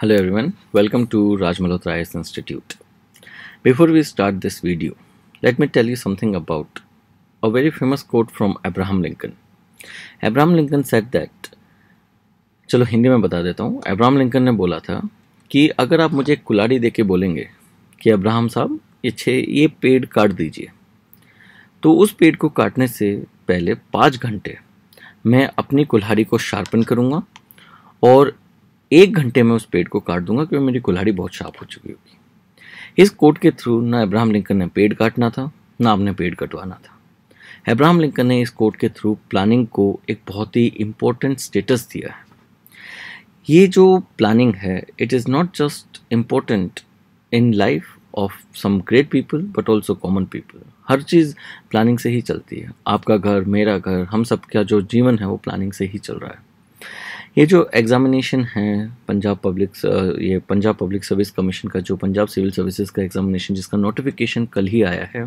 Hello everyone, welcome to Raj Malhotra IS Institute. Before we start this video, let me tell you something about a very famous quote from Abraham Lincoln. Abraham Lincoln said that, चलो हिंदी में बता देता हूँ Abraham Lincoln ने बोला था कि अगर आप मुझे कुलाड़ी दे के बोलेंगे कि अब्राहम साहब ये छः ये पेड़ काट दीजिए तो उस पेड़ को काटने से पहले पाँच घंटे मैं अपनी कुल्हाड़ी को शार्पन करूँगा और एक घंटे में उस पेड़ को काट दूंगा क्योंकि मेरी कुल्हाड़ी बहुत शार्प हो चुकी होगी इस कोट के थ्रू ना अब्राहम लिंकन ने पेड़ काटना था ना अपने पेड़ कटवाना था अब्राहम लिंकन ने इस कोट के थ्रू प्लानिंग को एक बहुत ही इम्पोर्टेंट स्टेटस दिया है ये जो प्लानिंग है it is not just important in life of some great people but also common people हर चीज़ प्लानिंग से ही चलती है आपका घर मेरा घर हम सब का जो जीवन है वो प्लानिंग से ही चल रहा है ये जो एग्ज़ामिनेशन है पंजाब पब्लिक ये पंजाब पब्लिक सर्विस कमीशन का जो पंजाब सिविल सर्विसेज का एग्ज़ामिनेशन जिसका नोटिफिकेशन कल ही आया है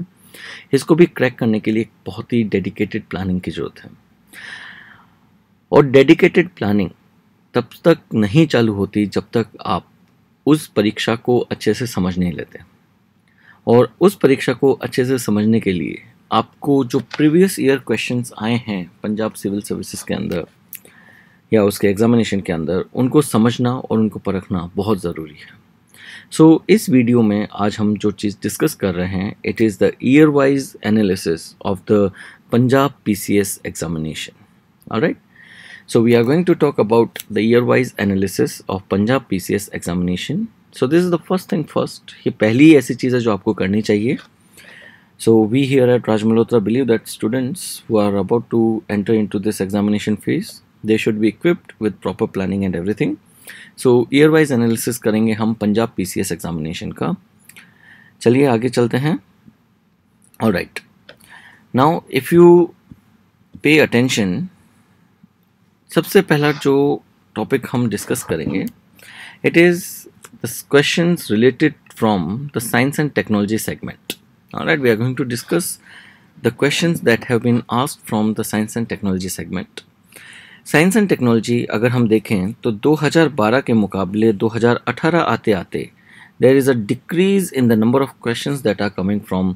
इसको भी क्रैक करने के लिए एक बहुत ही डेडिकेटेड प्लानिंग की ज़रूरत है और डेडिकेटेड प्लानिंग तब तक नहीं चालू होती जब तक आप उस परीक्षा को अच्छे से समझ नहीं लेते और उस परीक्षा को अच्छे से समझने के लिए आपको जो प्रीवियस ईयर क्वेश्चंस आए हैं पंजाब सिविल सर्विसेज के अंदर या उसके एग्ज़ामिनेशन के अंदर उनको समझना और उनको परखना बहुत ज़रूरी है सो so, इस वीडियो में आज हम जो चीज़ डिस्कस कर रहे हैं it is the year wise analysis of the Punjab P C S examination right So we are going to talk about the year-wise analysis of Punjab PCS examination. So this is the first thing first. ये पहली ऐसी चीज़ है जो आपको करनी चाहिए. So we here at Raj Malhotra believe that students who are about to enter into this examination phase they should be equipped with proper planning and everything. So year wise analysis करेंगे हम Punjab PCS examination का. चलिए आगे चलते हैं. Alright. Now if you pay attention, सबसे पहला जो topic हम discuss करेंगे, it is the questions related from the science and technology segment. Alright, we are going to discuss the questions that have been asked from the science and technology segment. Science and technology अगर हम देखें तो 2012 के मुकाबले 2018 आते आते there is a decrease in the number of question that are coming from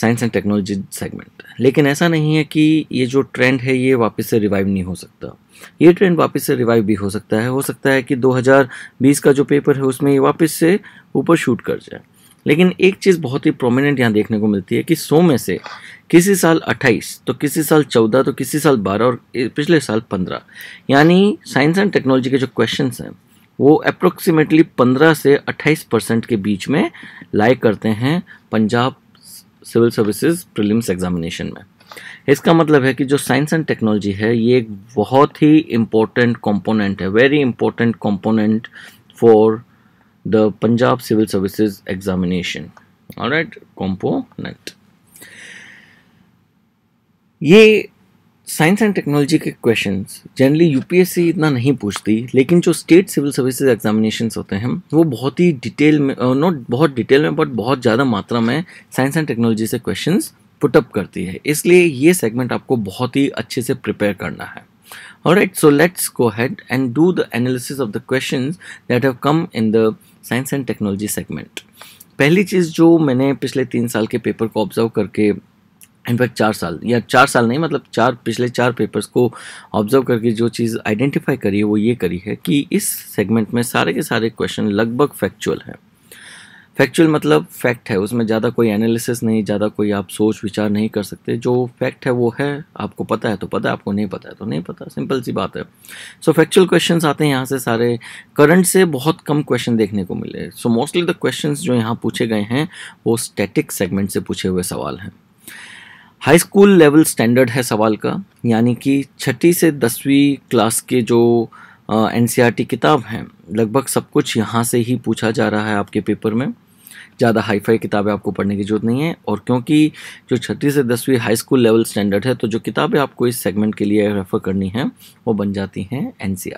science and technology segment लेकिन ऐसा नहीं है कि ये जो ट्रेंड है ये वापस से रिवाइव नहीं हो सकता ये ट्रेंड वापस से रिवाइव भी हो सकता है हो सकता है कि 2020 का जो पेपर है उसमें ये वापस से ऊपर शूट कर जाए लेकिन एक चीज़ बहुत ही प्रोमिनेंट यहाँ देखने को मिलती है कि सौ में से किसी साल 28 तो किसी साल 14 तो किसी साल 12 और पिछले साल 15 यानी साइंस एंड टेक्नोलॉजी के जो क्वेश्चन हैं वो अप्रोक्सीमेटली 15 से 28 परसेंट के बीच में लाइक करते हैं Punjab civil services prelims examination में इसका मतलब है कि जो साइंस एंड टेक्नोलॉजी है ये एक बहुत ही इम्पोर्टेंट कॉम्पोनेंट है very important component for the Punjab Civil Services Examination. All right, component. ये साइंस एंड टेक्नोलॉजी के क्वेश्चंस जनरली यूपीएससी इतना नहीं पूछती लेकिन जो स्टेट सिविल सर्विसेज एग्जामिनेशन होते हैं वो बहुत ही डिटेल में नॉट बहुत डिटेल में बट बहुत ज़्यादा मात्रा में साइंस एंड टेक्नोलॉजी से क्वेश्चंस पुटअप करती है इसलिए ये सेगमेंट आपको बहुत ही अच्छे से प्रिपेयर करना है और so let's go head and do the analysis of the question that have come in the science and technology segment पहली चीज़ जो मैंने पिछले तीन साल के पेपर को ऑब्जर्व करके इनफैक्ट चार साल या चार साल नहीं मतलब चार पिछले चार पेपर्स को ऑब्जर्व करके जो चीज़ आइडेंटिफाई करी है वो ये करी है कि इस सेगमेंट में सारे के सारे क्वेश्चन लगभग फैक्चुअल हैं फैक्चुअल मतलब फैक्ट है उसमें ज़्यादा कोई एनालिसिस नहीं ज़्यादा कोई आप सोच विचार नहीं कर सकते जो फैक्ट है वो है आपको पता है तो पता है आपको नहीं पता है तो नहीं पता सिंपल सी बात है सो फैक्चुअल क्वेश्चन आते हैं यहाँ से सारे करंट से बहुत कम क्वेश्चन देखने को मिले सो मोस्टली द क्वेश्चन जो यहाँ पूछे गए हैं वो स्टैटिक सेगमेंट से पूछे हुए सवाल हैं हाई स्कूल लेवल स्टैंडर्ड है सवाल का यानी कि छठी से दसवीं क्लास के जो एन e किताब हैं लगभग सब कुछ यहाँ से ही पूछा जा रहा है आपके पेपर में ज़्यादा हाईफाई किताबें आपको पढ़ने की जरूरत नहीं है और क्योंकि जो छठी से दसवीं हाई स्कूल लेवल स्टैंडर्ड है तो जो किताबें आपको इस सेगमेंट के लिए रेफ़र करनी है वो बन जाती हैं एन e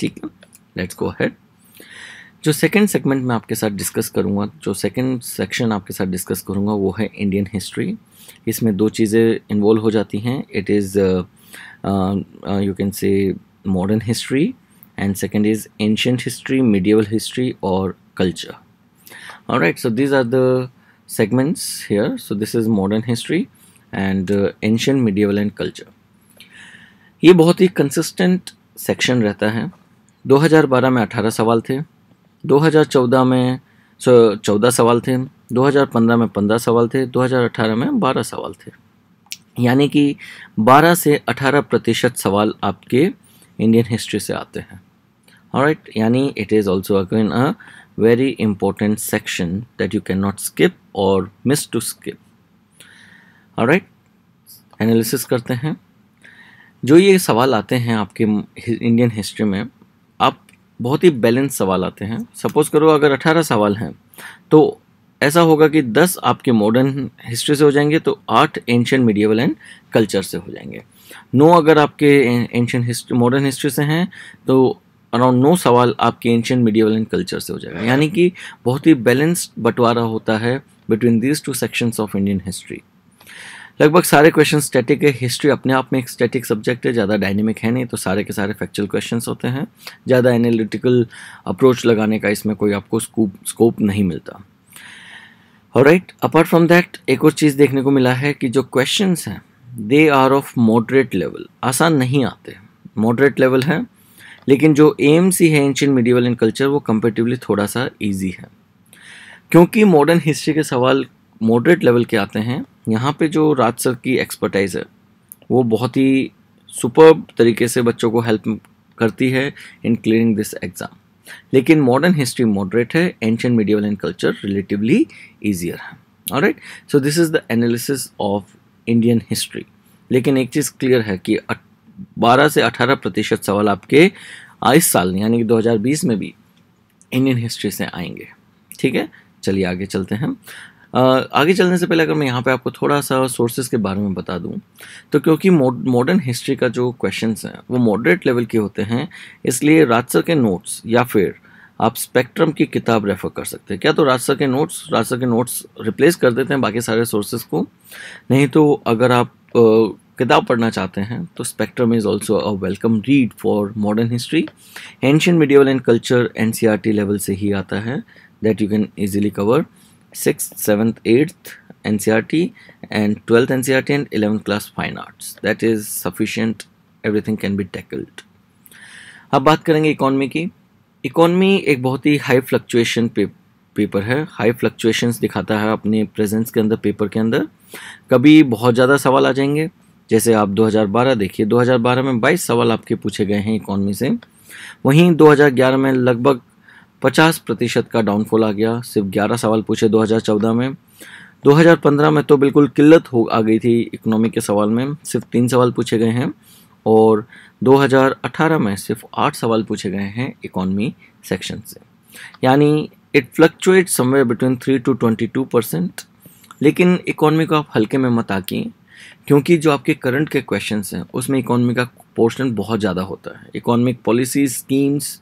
ठीक है लेट्स गो हैड जो सेकंड सेगमेंट मैं आपके साथ डिस्कस करूँगा जो सेकंड सेक्शन आपके साथ डिस्कस करूँगा वो है इंडियन हिस्ट्री इसमें दो चीज़ें इन्वॉल्व हो जाती हैं it is you can say modern history and second is ancient history medieval history or culture all right so these are the segments here so this is modern history and uh, ancient medieval and culture ये बहुत ही consistent section रहता है 2012 में 18 सवाल थे 2014 में सो चौदह सवाल थे 2015 में 15 सवाल थे 2018 में 12 सवाल थे यानी कि 12 से 18 प्रतिशत सवाल आपके इंडियन हिस्ट्री से आते हैं राइट यानी it is also again a very important section that you can not skip और miss to skip right analysis करते हैं जो ये सवाल आते हैं आपके इंडियन हिस्ट्री में आप बहुत ही बैलेंस सवाल आते हैं सपोज करो अगर 18 सवाल हैं तो ऐसा होगा कि 10 आपके मॉडर्न हिस्ट्री से हो जाएंगे तो 8 एंशियन मीडियावल एंड कल्चर से हो जाएंगे नो अगर आपके एंशियन हिस्ट्री मॉडर्न हिस्ट्री से हैं तो अराउंड नो सवाल आपके एंशियन मीडियावल एंड कल्चर से हो जाएगा यानी कि बहुत ही बैलेंस्ड बंटवारा होता है between these two sections of Indian history लगभग सारे क्वेश्चन स्टैटिक है हिस्ट्री अपने आप में एक स्टैटिक सब्जेक्ट है ज़्यादा डायनेमिक है नहीं तो सारे के सारे फैक्चुअल क्वेश्चन होते हैं ज़्यादा एनालिटिकल अप्रोच लगाने का इसमें कोई आपको स्कूप स्कोप नहीं मिलता और राइट अपार्ट फ्रॉम दैट एक और चीज़ देखने को मिला है कि जो क्वेश्चंस हैं they are of moderate level आसान नहीं आते मॉडरेट लेवल है लेकिन जो एम सी है एंशियन मिडिवल एंड कल्चर वो कंपेटिवली थोड़ा सा ईजी है क्योंकि मॉडर्न हिस्ट्री के सवाल मॉडरेट लेवल के आते हैं यहाँ पे जो राज सर की एक्सपर्टाइज है वो बहुत ही सुपर तरीके से बच्चों को हेल्प करती है इन क्लियरिंग दिस एग्ज़ाम लेकिन मॉडर्न हिस्ट्री मॉडरेट है ancient medieval and culture relatively easier है right so this is the analysis of Indian history लेकिन एक चीज़ क्लियर है कि 12 से 18 प्रतिशत सवाल आपके इस साल यानी कि 2020 में भी इंडियन हिस्ट्री से आएंगे ठीक है चलिए आगे चलते हैं आगे चलने से पहले अगर मैं यहाँ पे आपको थोड़ा सा सोर्सेज के बारे में बता दूँ तो क्योंकि मॉडर्न हिस्ट्री का जो क्वेश्चंस हैं वो मॉडरेट लेवल के होते हैं इसलिए राजसर के नोट्स या फिर आप स्पेक्ट्रम की किताब रेफर कर सकते हैं क्या तो राजसर के नोट्स राजसर के नोट्स रिप्लेस कर देते हैं बाकी सारे सोर्सेज को नहीं तो अगर आप किताब पढ़ना चाहते हैं तो spectrum is also a welcome read for modern history ancient medieval and culture N level से ही आता है that you can easily cover six seventh eighth N C R T and twelfth N C R T and eleventh class fine arts that is sufficient everything can be tackled अब बात करेंगे economy की economy एक बहुत ही high fluctuation पे paper है high fluctuations दिखाता है अपने प्रेजेंस के अंदर पेपर के अंदर कभी बहुत ज़्यादा सवाल आ जाएंगे जैसे आप 2012 देखिए 2012 में 22 सवाल आपके पूछे गए हैं इकोनॉमी से वहीं 2011 में लगभग 50 प्रतिशत का डाउनफॉल आ गया सिर्फ 11 सवाल पूछे 2014 में 2015 में तो बिल्कुल किल्लत हो आ गई थी इकोनॉमी के सवाल में सिर्फ तीन सवाल पूछे गए हैं और 2018 में सिर्फ आठ सवाल पूछे गए हैं इकोनॉमी सेक्शन से यानी it fluctuate somewhere between three to twenty two percent लेकिन इकोनॉमी को आप हल्के में मत आकिए क्योंकि जो आपके करंट के क्वेश्चन हैं उसमें इकोनॉमी का पोर्शन बहुत ज़्यादा होता है इकोनॉमिक पॉलिसी स्कीम्स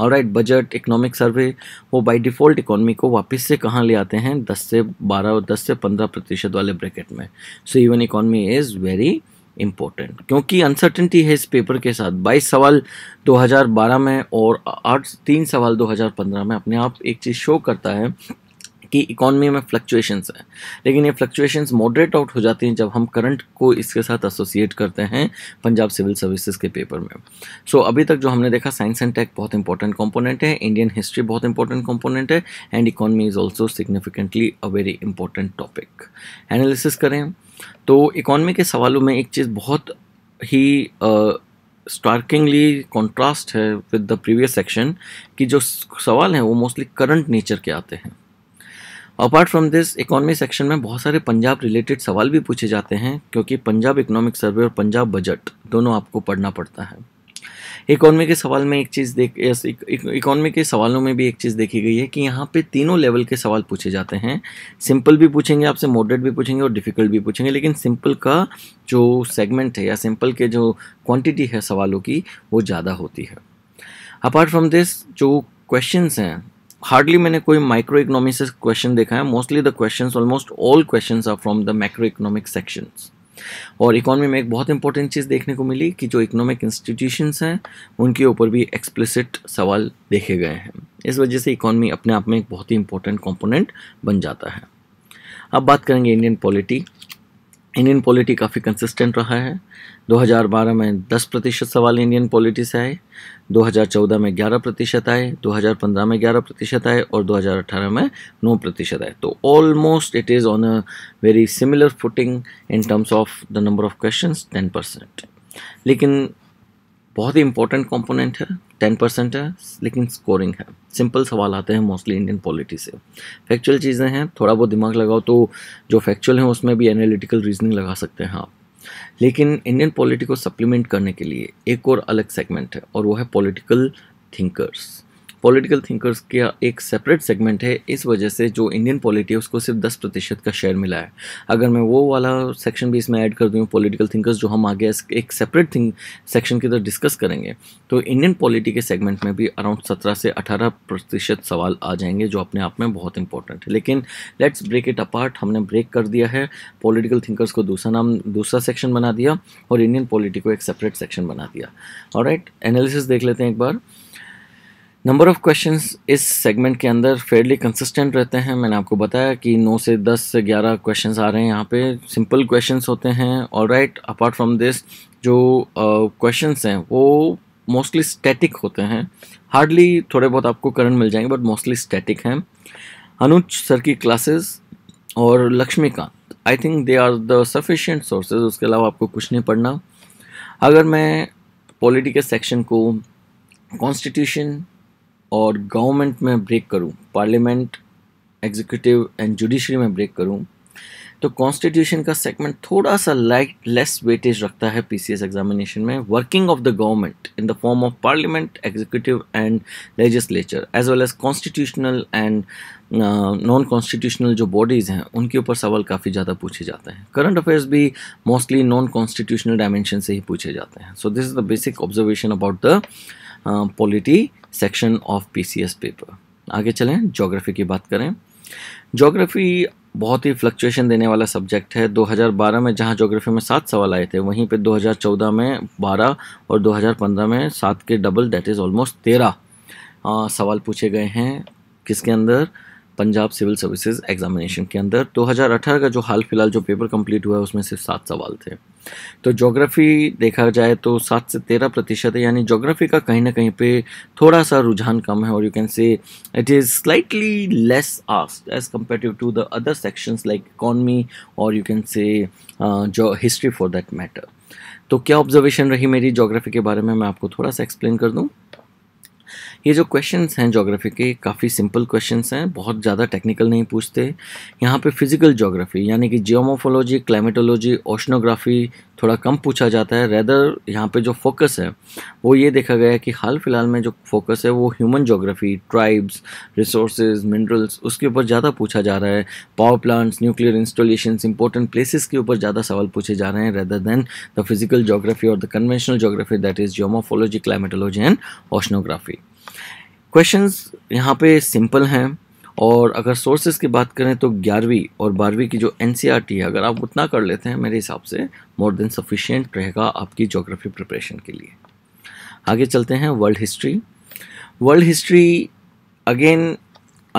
और राइट बजट इकोनॉमिक सर्वे वो बाय डिफ़ॉल्ट इकोनॉमी को वापस से कहाँ ले आते हैं दस से बारह और दस से पंद्रह प्रतिशत वाले ब्रैकेट में so even economy is very important क्योंकि अनसर्टेंटी है इस पेपर के साथ 22 सवाल 2012 में और आठ तीन सवाल 2015 में अपने आप एक चीज़ शो करता है कि इकोनॉमी में फ्लक्चुएशंस हैं लेकिन ये फ्लक्चुएशंस मॉडरेट आउट हो जाती हैं जब हम करंट को इसके साथ एसोसिएट करते हैं पंजाब सिविल सर्विसेज के पेपर में सो so, अभी तक जो हमने देखा साइंस एंड टेक बहुत इंपॉर्टेंट कंपोनेंट है इंडियन हिस्ट्री बहुत इंपॉर्टेंट कॉम्पोनेंट है and economy is also significantly a very important topic analysis करें तो इकॉनमी के सवालों में एक चीज़ बहुत ही स्टार्किंगली कॉन्ट्रास्ट है विद द प्रीवियस सेक्शन कि जो सवाल हैं वो मोस्टली करंट नेचर के आते हैं apart from this economy section में बहुत सारे पंजाब रिलेटेड सवाल भी पूछे जाते हैं क्योंकि पंजाब इकोनॉमिक सर्वे और पंजाब बजट दोनों आपको पढ़ना पड़ता है इकोनॉमी के सवाल में एक चीज़ देख इकोनॉमी के सवालों में भी एक चीज़ देखी गई है कि यहाँ पे तीनों लेवल के सवाल पूछे जाते हैं सिंपल भी पूछेंगे आपसे मॉडरेट भी पूछेंगे और डिफ़िकल्ट भी पूछेंगे लेकिन सिंपल का जो सेगमेंट है या सिंपल के जो क्वांटिटी है सवालों की वो ज़्यादा होती है अपार्ट फ्रॉम दिस जो क्वेश्चन हैं हार्डली मैंने कोई माइक्रो इकोनॉमिक से क्वेश्चन देखा है mostly the question almost all question are from the macro economic sections और इकोनॉमी में एक बहुत इंपॉर्टेंट चीज़ देखने को मिली कि जो इकोनॉमिक इंस्टीट्यूशंस हैं उनके ऊपर भी एक्सप्लिसिट सवाल देखे गए हैं इस वजह से इकोनॉमी अपने आप में एक बहुत ही इंपॉर्टेंट कॉम्पोनेंट बन जाता है अब बात करेंगे इंडियन पॉलिटी इंडियन पॉलिटी काफ़ी कंसिस्टेंट रहा है 2012 में 10 प्रतिशत सवाल इंडियन पॉलिटी से आए 2014 में 11 प्रतिशत आए 2015 में 11 प्रतिशत आए और 2018 में 9 प्रतिशत आए तो almost it is on a very similar footing in terms of the number of question ten percent लेकिन बहुत ही इंपॉर्टेंट कॉम्पोनेंट है टेन परसेंट है लेकिन स्कोरिंग है सिंपल सवाल आते हैं मोस्टली इंडियन पॉलिटी से फैक्चुअल चीज़ें हैं थोड़ा बहुत दिमाग लगाओ तो जो फैक्चुअल हैं उसमें भी एनालिटिकल रीजनिंग लगा सकते हैं आप लेकिन इंडियन पॉलिटी को सप्लीमेंट करने के लिए एक और अलग सेगमेंट है और वो है पॉलिटिकल थिंकर्स पॉलिटिकल थिंकर्स का एक सेपरेट सेगमेंट है इस वजह से जो इंडियन पॉलिटी है उसको सिर्फ दस प्रतिशत का शेयर मिला है अगर मैं वो वाला सेक्शन भी इसमें ऐड कर दूँ पॉलिटिकल थिंकर्स जो हम आगे एक सेपरेट थिंक सेक्शन की तरह डिस्कस करेंगे तो इंडियन पॉलिटी के सेगमेंट में भी अराउंड सत्रह से अठारह प्रतिशत सवाल आ जाएंगे जो अपने आप में बहुत इंपॉर्टेंट है लेकिन लेट्स ब्रेक इट अपार्ट हमने ब्रेक कर दिया है पॉलिटिकल थिंकर्स को दूसरा नाम दूसरा सेक्शन बना दिया और इंडियन पॉलिटी को एक सेपरेट सेक्शन बना दिया और राइट एनालिसिस देख लेते हैं एक बार नंबर ऑफ़ क्वेश्चंस इस सेगमेंट के अंदर फेयरली कंसिस्टेंट रहते हैं मैंने आपको बताया कि 9 से 10 से 11 क्वेश्चंस आ रहे हैं यहाँ पे सिंपल क्वेश्चंस होते हैं और राइट अपार्ट फ्रॉम दिस जो क्वेश्चंस uh, हैं वो मोस्टली स्टैटिक होते हैं हार्डली थोड़े बहुत आपको करंट मिल जाएंगे बट मोस्टली स्टैटिक हैं अनुज सर की क्लासेस और Laxmikanth I think they are the sufficient sources उसके अलावा आपको कुछ नहीं पढ़ना अगर मैं पॉलिटिकल सेक्शन को कॉन्स्टिट्यूशन और गवर्नमेंट में ब्रेक करूं पार्लियामेंट एग्जीक्यूटिव एंड जुडिशरी में ब्रेक करूं तो कॉन्स्टिट्यूशन का सेगमेंट थोड़ा सा लाइट लेस वेटेज रखता है पीसीएस एग्जामिनेशन में working of the government in the form of parliament executive and legislature as well as constitutional and non constitutional जो बॉडीज़ हैं उनके ऊपर सवाल काफ़ी ज़्यादा पूछे जाते हैं करंट अफेयर्स भी मोस्टली नॉन कॉन्स्टिट्यूशनल डायमेंशन से ही पूछे जाते हैं so this is the basic observation about the polity section of PCS paper आगे चलें जोग्राफी की बात करें जोग्राफी बहुत ही फ्लक्चुएशन देने वाला सब्जेक्ट है 2012 में जहां जोग्राफी में सात सवाल आए थे वहीं पे 2014 में 12 और 2015 में सात के डबल दैट इज़ ऑलमोस्ट तेरह सवाल पूछे गए हैं किसके अंदर पंजाब सिविल सर्विसेज एग्जामिनेशन के अंदर 2018 का जो हाल फिलहाल जो पेपर कंप्लीट हुआ है उसमें सिर्फ सात सवाल थे तो ज्योग्राफी देखा जाए तो सात से तेरह प्रतिशत है यानी जोग्राफ़ी का कहीं ना कहीं पे थोड़ा सा रुझान कम है और you can say it is slightly less asked as compare to the other sections like economy और यू कैन से जो हिस्ट्री फॉर दैट मैटर तो क्या ऑब्जर्वेशन रही मेरी जोग्राफ़ी के बारे में मैं आपको थोड़ा सा एक्सप्लेन कर दूँ ये जो क्वेश्चंस हैं जोग्राफी के काफ़ी सिंपल क्वेश्चंस हैं बहुत ज़्यादा टेक्निकल नहीं पूछते यहाँ पे फिजिकल जोग्राफी यानी कि जियोमोफोलॉजी क्लाइमेटोलॉजी ओशनोग्राफी थोड़ा कम पूछा जाता है रेदर यहाँ पे जो फोकस है वो ये देखा गया है कि हाल फिलहाल में जो फोकस है वो human geography tribes resource minerals उसके ऊपर ज़्यादा पूछा जा रहा है power plants nuclear installations important places के ऊपर ज़्यादा सवाल पूछे जा रहे हैं rather than the physical geography और the conventional geography that is geomorphology climatology and oceanography questions यहाँ पे सिंपल हैं और अगर सोर्सेज की बात करें तो ग्यारहवीं और बारहवीं की जो एन e है अगर आप उतना कर लेते हैं मेरे हिसाब से मोर देन सफिशियंट रहेगा आपकी जोग्राफी प्रिपरेशन के लिए आगे चलते हैं world history world history again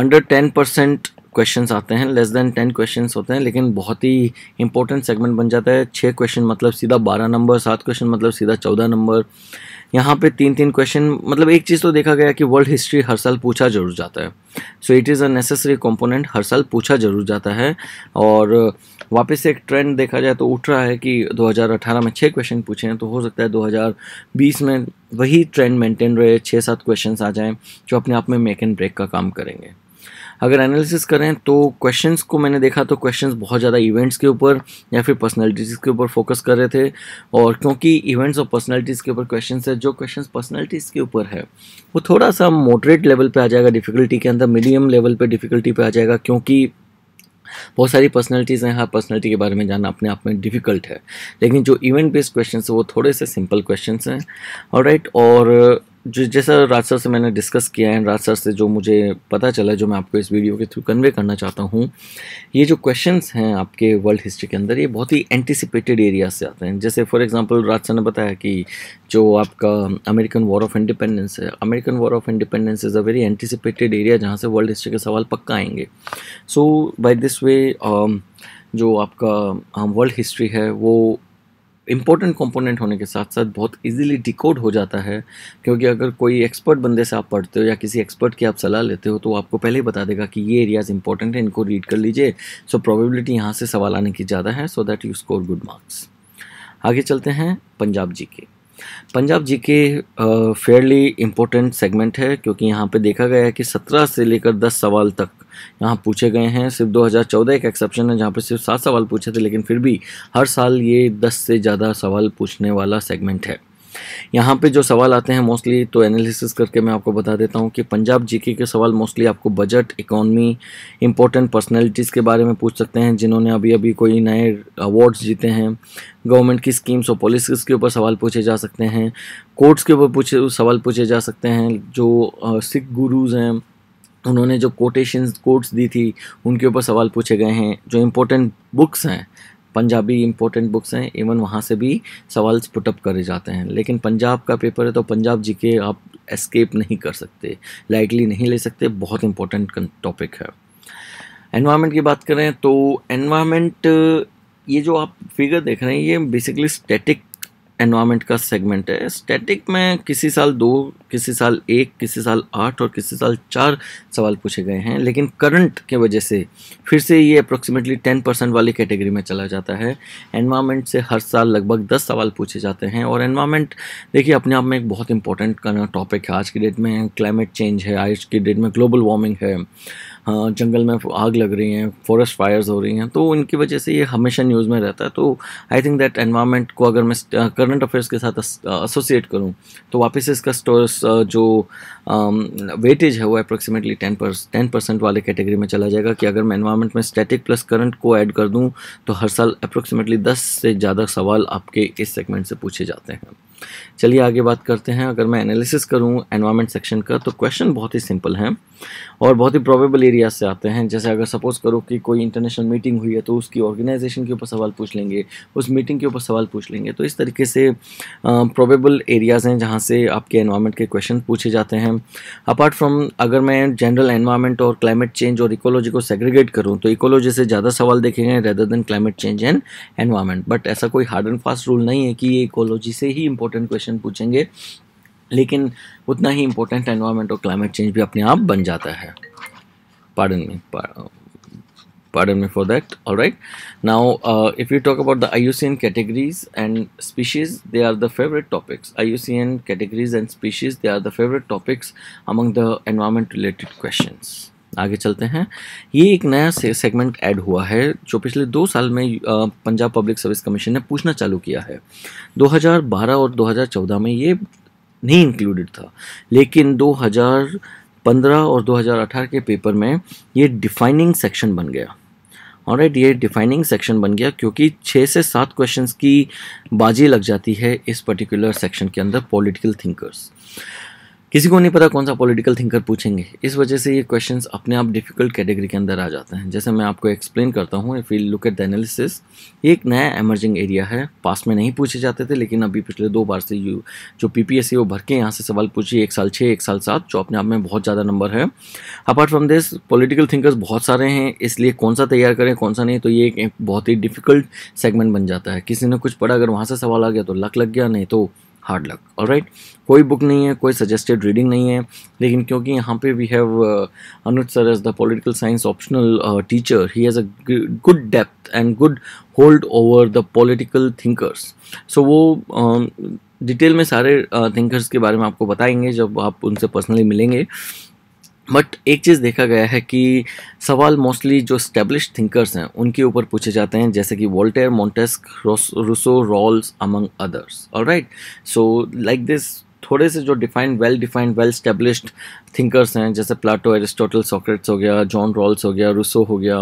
under ten percent question आते हैं लेस देन टेन क्वेश्चन होते हैं लेकिन बहुत ही इंपॉर्टेंट सेगमेंट बन जाता है छः क्वेश्चन मतलब सीधा बारह नंबर सात क्वेश्चन मतलब सीधा चौदह नंबर यहाँ पे तीन तीन क्वेश्चन मतलब एक चीज़ तो देखा गया कि वर्ल्ड हिस्ट्री हर साल पूछा जरूर जाता है so it is a necessary component हर साल पूछा जरूर जाता है और वापस से एक ट्रेंड देखा जाए तो उठ रहा है कि 2018 में छः क्वेश्चन पूछे हैं तो हो सकता है 2020 में वही ट्रेंड मेंटेन रहे छः सात क्वेश्चन आ जाएँ जो अपने आप में मेक एंड ब्रेक का काम करेंगे अगर एनालिसिस करें तो क्वेश्चंस को मैंने देखा तो क्वेश्चंस बहुत ज़्यादा इवेंट्स के ऊपर या फिर पर्सनालिटीज़ के ऊपर फोकस कर रहे थे और क्योंकि इवेंट्स और पर्सनालिटीज़ के ऊपर क्वेश्चन है जो क्वेश्चन पर्सनैलिटीज़ के ऊपर है वो थोड़ा सा मोटरेट लेवल पर आ जाएगा डिफिकल्टी के अंदर मीडियम लेवल पर डिफिकल्टी पर आ जाएगा क्योंकि बहुत सारी पर्सनैलिटीज़ हैं हर पर्सनैलिटी के बारे में जानना अपने आप में डिफ़िकल्ट है लेकिन जो इवेंट बेस्ड क्वेश्चन है वो थोड़े से सिंपल क्वेश्चन हैं और राइट और जैसा राज सर से मैंने डिस्कस किया है राज सर से जो मुझे पता चला जो मैं आपको इस वीडियो के थ्रू कन्वे करना चाहता हूँ ये जो क्वेश्चंस हैं आपके वर्ल्ड हिस्ट्री के अंदर ये बहुत ही एंटिसिपेटेड एरिया से आते हैं जैसे फॉर एग्जांपल राज सर ने बताया कि जो आपका अमेरिकन वॉर ऑफ इंडिपेंडेंस है American war of independence is a very anticipated area जहाँ से वर्ल्ड हिस्ट्री के सवाल पक्का आएंगे सो बाई दिस वे जो आपका वर्ल्ड um, हिस्ट्री है वो इम्पोर्टेंट कंपोनेंट होने के साथ साथ बहुत इजीली डिकोड हो जाता है क्योंकि अगर कोई एक्सपर्ट बंदे से आप पढ़ते हो या किसी एक्सपर्ट की आप सलाह लेते हो तो आपको पहले ही बता देगा कि ये एरियाज़ इंपॉर्टेंट है इनको रीड कर लीजिए सो प्रोबेबिलिटी यहाँ से सवाल आने की ज़्यादा है so that you score good marks आगे चलते हैं पंजाब जी के पंजाब जी के फेयरली इम्पोर्टेंट सेगमेंट है क्योंकि यहाँ पे देखा गया है कि 17 से लेकर 10 सवाल तक यहाँ पूछे गए हैं सिर्फ 2014 एक एक्सेप्शन है जहाँ पर सिर्फ सात सवाल पूछे थे लेकिन फिर भी हर साल ये दस से ज़्यादा सवाल पूछने वाला सेगमेंट है यहाँ पे जो सवाल आते हैं मोस्टली तो एनालिसिस करके मैं आपको बता देता हूँ कि पंजाब जीके के सवाल मोस्टली आपको बजट इकोनॉमी इंपॉर्टेंट पर्सनैलिटीज़ के बारे में पूछ सकते हैं जिन्होंने अभी अभी कोई नए अवार्ड्स जीते हैं गवर्नमेंट की स्कीम्स और पॉलिसीज़ के ऊपर सवाल पूछे जा सकते हैं कोर्ट्स के ऊपर पूछे सवाल पूछे जा सकते हैं जो सिख गुरूज़ हैं उन्होंने जो कोटेशन कोट्स दी थी उनके ऊपर सवाल पूछे गए हैं जो इम्पोर्टेंट बुक्स हैं पंजाबी इम्पोर्टेंट बुक्स हैं इवन वहाँ से भी सवाल पुटअप करे जाते हैं लेकिन पंजाब का पेपर है तो पंजाब जी के आप एस्केप नहीं कर सकते लाइटली नहीं ले सकते बहुत इम्पोर्टेंट टॉपिक है एनवायरनमेंट की बात करें तो एनवायरनमेंट ये जो आप फिगर देख रहे हैं ये बेसिकली स्टैटिक एनवायरमेंट का सेगमेंट है स्टैटिक में किसी साल दो किसी साल एक किसी साल आठ और किसी साल चार सवाल पूछे गए हैं लेकिन करंट के वजह से फिर से ये अप्रोक्सीमेटली टेन परसेंट वाली कैटेगरी में चला जाता है एनवायरमेंट से हर साल लगभग दस सवाल पूछे जाते हैं और एनवायरमेंट देखिए अपने आप में एक बहुत इंपॉर्टेंट टॉपिक है आज की डेट में क्लाइमेट चेंज है आज की डेट में ग्लोबल वार्मिंग है हाँ, जंगल में आग लग रही हैं फॉरेस्ट फायर्स हो रही हैं तो इनकी वजह से ये हमेशा न्यूज़ में रहता है तो आई थिंक दैट एनवायरनमेंट को अगर मैं करंट अफेयर्स के साथ एसोसिएट करूँ तो वापस इसका स्टोर्स जो वेटेज है वो अप्रोक्सीमेटली टेन टेन परसेंट वाले कैटेगरी में चला जाएगा कि अगर मैं एनवायरनमेंट में स्टैटिक प्लस करंट को ऐड कर दूँ तो हर साल अप्रोक्सीमेटली दस से ज़्यादा सवाल आपके इस सेगमेंट से पूछे जाते हैं चलिए आगे बात करते हैं अगर मैं एनालिसिस करूं एनवायरमेंट सेक्शन का तो क्वेश्चन बहुत ही सिंपल है और बहुत ही प्रोबेबल एरिया से आते हैं जैसे अगर सपोज़ करो कि कोई इंटरनेशनल मीटिंग हुई है तो उसकी ऑर्गेनाइजेशन के ऊपर सवाल पूछ लेंगे उस मीटिंग के ऊपर सवाल पूछ लेंगे तो इस तरीके से प्रोबेबल एरियाज़ हैं जहाँ से आपके एनवायरमेंट के क्वेश्चन पूछे जाते हैं अपार्ट फ्रॉम अगर मैं जनरल एनवायरमेंट और क्लाइमेट चेंज और इकोलॉजी को सेग्रीगेट करूँ तो इकोलॉजी से ज़्यादा सवाल देखेंगे rather than climate change and environment but ऐसा कोई हार्ड एंड फास्ट रूल नहीं है कि ये इकोलॉजी से ही इंपॉर्टेंट क्वेश्चन पूछेंगे लेकिन उतना ही इम्पोर्टेंट एनवायरमेंट और क्लाइमेट चेंज भी अपने आप बन जाता है पार्डन में पार्डन में for that all right now if you talk about the I U C N categories and species they are the favourite topics I U C N categories and species they are the favourite topics among the environment related question आगे चलते हैं ये एक नया segment add हुआ है जो पिछले दो साल में पंजाब पब्लिक सर्विस कमीशन ने पूछना चालू किया है 2012 और 2014 में ये नहीं इंक्लूडेड था लेकिन 2015 और 2018 के पेपर में ये डिफाइनिंग सेक्शन बन गया और राइट ये डिफाइनिंग सेक्शन बन गया क्योंकि छः से सात क्वेश्चंस की बाजी लग जाती है इस पर्टिकुलर सेक्शन के अंदर पॉलिटिकल थिंकर्स किसी को नहीं पता कौन सा पॉलिटिकल थिंकर पूछेंगे इस वजह से ये क्वेश्चंस अपने आप डिफिकल्ट कैटेगरी के अंदर आ जाते हैं जैसे मैं आपको एक्सप्लेन करता हूँ if you look at the analysis ये एक नया एमर्जिंग एरिया है पास में नहीं पूछे जाते थे लेकिन अभी पिछले दो बार से यू जो पी पी एस वो भर के यहाँ से सवाल पूछिए एक साल छः एक साल सात जो अपने आप में बहुत ज़्यादा नंबर है apart from this political thinkers बहुत सारे हैं इसलिए कौन सा तैयार करें कौन सा नहीं तो ये एक बहुत ही डिफिकल्ट सेगमेंट बन जाता है किसी ने कुछ पढ़ा अगर वहाँ से सवाल आ गया तो लक लग गया नहीं तो हार्ड लक और राइट कोई बुक नहीं है कोई सजेस्टेड रीडिंग नहीं है लेकिन क्योंकि यहाँ पे we have Anuj sir as the political science optional teacher ही has a good depth and good hold over the political thinkers so वो डिटेल um, uh, में सारे थिंकर्स uh, के बारे में आपको बताएंगे जब आप उनसे पर्सनली मिलेंगे बट एक चीज़ देखा गया है कि सवाल मोस्टली जो स्टैब्लिश थिंकर्स हैं उनके ऊपर पूछे जाते हैं जैसे कि Voltaire Montesquieu Rousseau Rawls among others और राइट सो लाइक दिस थोड़े से जो defined well defined well established thinkers हैं जैसे प्लाटो एरिस्टोटल सॉक्रेट्स हो गया जॉन रॉल्स हो गया रूसो हो गया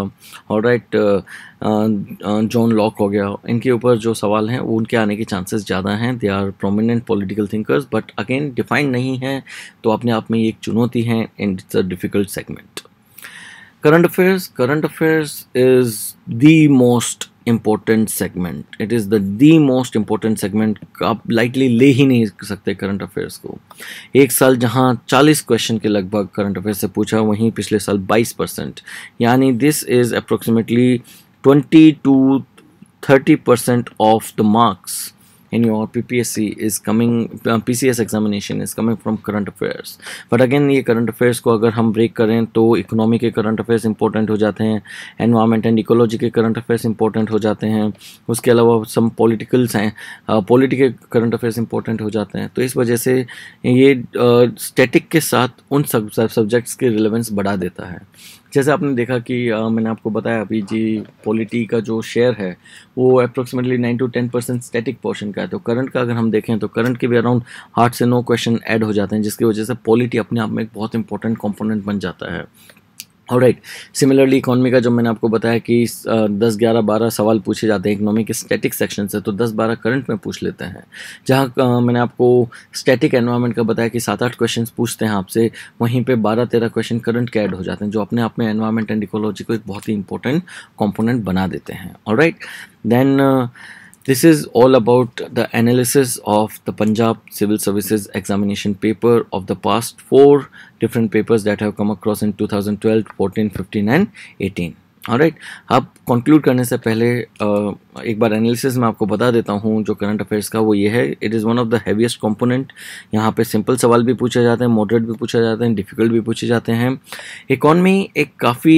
और राइट uh, जॉन लॉक हो गया इनके ऊपर जो सवाल हैं वो उनके आने के चांसेस ज़्यादा हैं they are prominent political thinkers but again defined नहीं है तो अपने आप में ये एक चुनौती है and it's a difficult segment current affairs current affairs is the most important segment it is the the most important segment आप लाइटली ले ही नहीं सकते करंट अफेयर्स को एक साल जहाँ 40 क्वेश्चन के लगभग करंट अफेयर्स से पूछा वहीं पिछले साल 22 परसेंट यानी this is approximately twenty to thirty percent of the marks in your P P S C is coming P C S examination is coming from current affairs but again ये current affairs को अगर हम break करें तो economy के current affairs important हो जाते हैं एनवायरमेंट एंड इकोलॉजी के करंट अफेयर्स इंपॉर्टेंट हो जाते हैं उसके अलावा सम पोलिटिकल्स हैं पोलिटिक के करंट अफेयर्स इंपॉर्टेंट हो जाते हैं तो इस वजह से ये स्टेटिक uh, के साथ उन सब्जेक्ट्स के रिलेवेंस बढ़ा देता है जैसे आपने देखा कि आ, मैंने आपको बताया अभी जी पॉलिटी का जो शेयर है वो approximately nine to ten percent static portion का है तो करंट का अगर हम देखें तो करंट के भी अराउंड आठ से नौ क्वेश्चन ऐड हो जाते हैं जिसकी वजह से पॉलिटी अपने आप में एक बहुत इंपॉर्टेंट कॉम्पोनेंट बन जाता है और राइट सिमिलरली इकोनॉमी का जब मैंने आपको बताया कि दस ग्यारह बारह सवाल पूछे जाते हैं इकनॉमी के स्टैटिक सेक्शन से तो दस बारह करंट में पूछ लेते हैं जहाँ मैंने आपको स्टैटिक एनवायरनमेंट का बताया कि सात आठ क्वेश्चन पूछते हैं आपसे वहीं पे बारह तेरह क्वेश्चन करंट के ऐड हो जाते हैं जो अपने आप में एनवायरमेंट एंड इकोलॉजी को एक बहुत ही इंपॉर्टेंट कॉम्पोनेंट बना देते हैं और right then uh, This is all about the analysis of the Punjab Civil Services examination paper of the past four different papers that have come across in 2012, 14, 15 and 18. Alright, Now, conclude करने से पहले uh, एक बार analysis में आपको बता देता हूँ जो करंट अफेयर्स का वो ये है it is one of the heaviest component यहाँ पे सिंपल सवाल भी पूछे जाते हैं मॉडरेट भी पूछे जाते हैं डिफिकल्ट भी पूछे जाते हैं इकॉनमी एक काफ़ी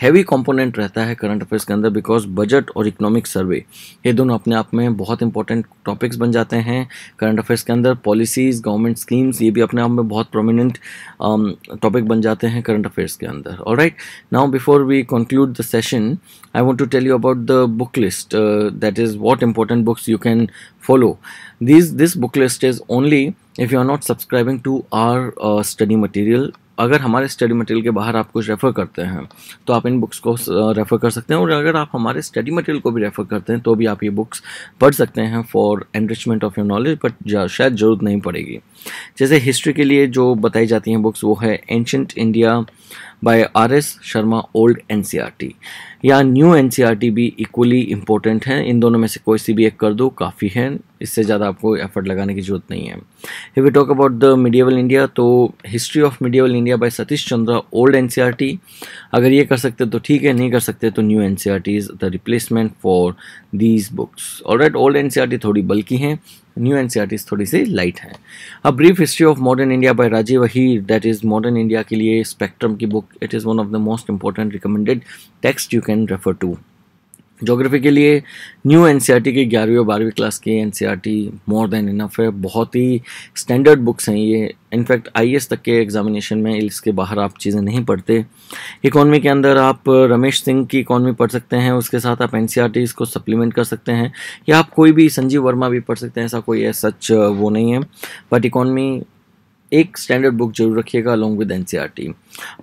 हैवी कंपोनेंट रहता है करंट अफेयर्स के अंदर बिकॉज बजट और इकोनॉमिक सर्वे ये दोनों अपने आप में बहुत इंपॉर्टेंट टॉपिक्स बन जाते हैं करंट अफेयर्स के अंदर पॉलिसीज़ गवर्नमेंट स्कीम्स ये भी अपने आप में बहुत प्रोमिनेंट टॉपिक बन जाते हैं करंट अफेयर्स के अंदर और right now before we conclude the session I want to tell you about the book list list uh, that is what important books you can follow these this book list is only if you are not subscribing to our uh, study material अगर हमारे study material के बाहर आप कुछ refer करते हैं तो आप इन बुक्स को रेफ़र uh, कर सकते हैं और अगर आप हमारे स्टडी मटेरियल को भी रेफ़र करते हैं तो भी आप ये बुक्स पढ़ सकते हैं for enrichment of your knowledge but शायद ज़रूरत नहीं पड़ेगी जैसे हिस्ट्री के लिए जो बताई जाती हैं बुक्स वो है ancient India old N C R T या न्यू एन e भी इक्वली इम्पोर्टेंट हैं इन दोनों में से कोई सी भी एक कर दो काफ़ी है इससे ज़्यादा आपको एफर्ट लगाने की ज़रूरत नहीं है we talk about the medieval India तो history of medieval India by Satish Chandra old N अगर ये कर सकते तो ठीक है नहीं कर सकते तो new N is the replacement for these books all right old N थोड़ी बल्कि हैं न्यू एनसीईआरटीज e थोड़ी सी लाइट हैं a brief history of modern India by Rajiv Ahir that is modern India के लिए स्पेक्ट्रम की book it is one of the most important recommended text you can refer to geography के लिए new N e की ग्यारहवीं और बारहवीं क्लास की एन मोर देन इनफ है बहुत ही स्टैंडर्ड बुक्स हैं ये इनफैक्ट आई तक के एग्जामिनेशन में इसके बाहर आप चीज़ें नहीं पढ़ते इकॉनमी के अंदर आप uh, रमेश सिंह की इकॉनमी पढ़ सकते हैं उसके साथ आप एन e इसको सप्लीमेंट कर सकते हैं या आप कोई भी संजीव वर्मा भी पढ़ सकते हैं ऐसा कोई सच uh, वो नहीं है बट इकॉनमी एक स्टैंडर्ड बुक जरूर रखिएगा along with N C R T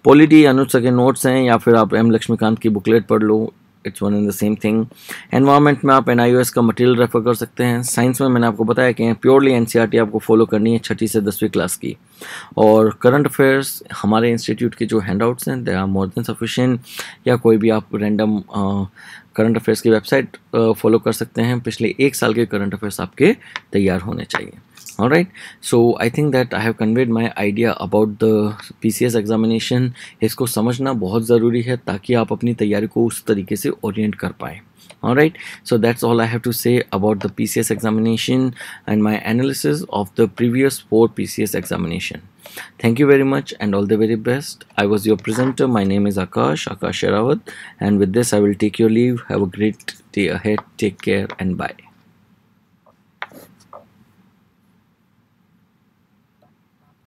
polity Anuj सके नोट्स हैं या फिर आप एम लक्ष्मीकांत की बुकलेट पढ़ लो it's one in the same thing environment में आप एन का मटेरियल रेफर कर सकते हैं साइंस में मैंने आपको बताया कि प्योरली एन e आपको फॉलो करनी है छठी से दसवीं क्लास की और करंट अफेयर्स हमारे इंस्टीट्यूट के जो हैंड आउट्स हैं they are more than sufficient या कोई भी आप रेंडम करंट अफेयर्स की वेबसाइट फॉलो कर सकते हैं पिछले एक साल के करंट अफेयर्स आपके तैयार होने चाहिए all right so I think that I have conveyed my idea about the P C S examination इसको समझना बहुत ज़रूरी है ताकि आप अपनी तैयारी को उस तरीके से ओरिएंट कर पाए all right so that's all I have to say about the P C S examination and my analysis of the previous four P C S examination Thank you very much and all the very best. I was your presenter. My name is Akash, Akash Sherawat. And with this, I will take your leave. Have a great day ahead. Take care and bye.